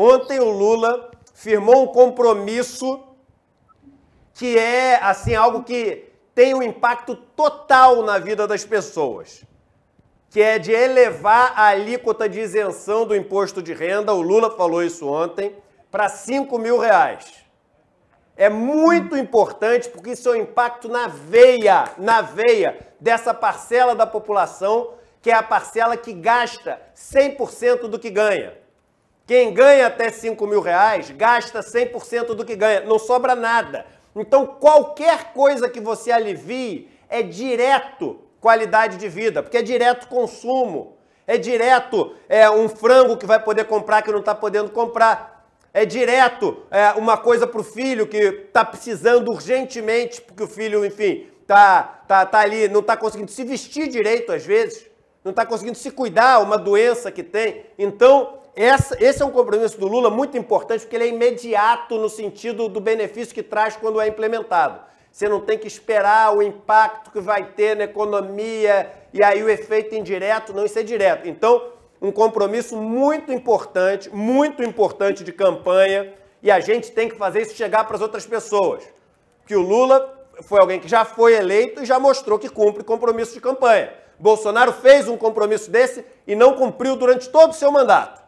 Ontem o Lula firmou um compromisso que é assim algo que tem um impacto total na vida das pessoas, que é de elevar a alíquota de isenção do imposto de renda. O Lula falou isso ontem para 5 mil reais. É muito importante porque isso é um impacto na veia, na veia dessa parcela da população, que é a parcela que gasta 100% do que ganha. Quem ganha até 5 mil reais gasta 100% do que ganha, não sobra nada. Então, qualquer coisa que você alivie é direto qualidade de vida, porque é direto consumo, é direto é, um frango que vai poder comprar que não está podendo comprar. É direto é, uma coisa para o filho que está precisando urgentemente, porque o filho, enfim, tá, tá, tá ali, não está conseguindo se vestir direito às vezes não está conseguindo se cuidar, uma doença que tem. Então, essa, esse é um compromisso do Lula muito importante, porque ele é imediato no sentido do benefício que traz quando é implementado. Você não tem que esperar o impacto que vai ter na economia e aí o efeito indireto, não, isso é direto. Então, um compromisso muito importante, muito importante de campanha, e a gente tem que fazer isso chegar para as outras pessoas. Que o Lula foi alguém que já foi eleito e já mostrou que cumpre compromisso de campanha. Bolsonaro fez um compromisso desse e não cumpriu durante todo o seu mandato.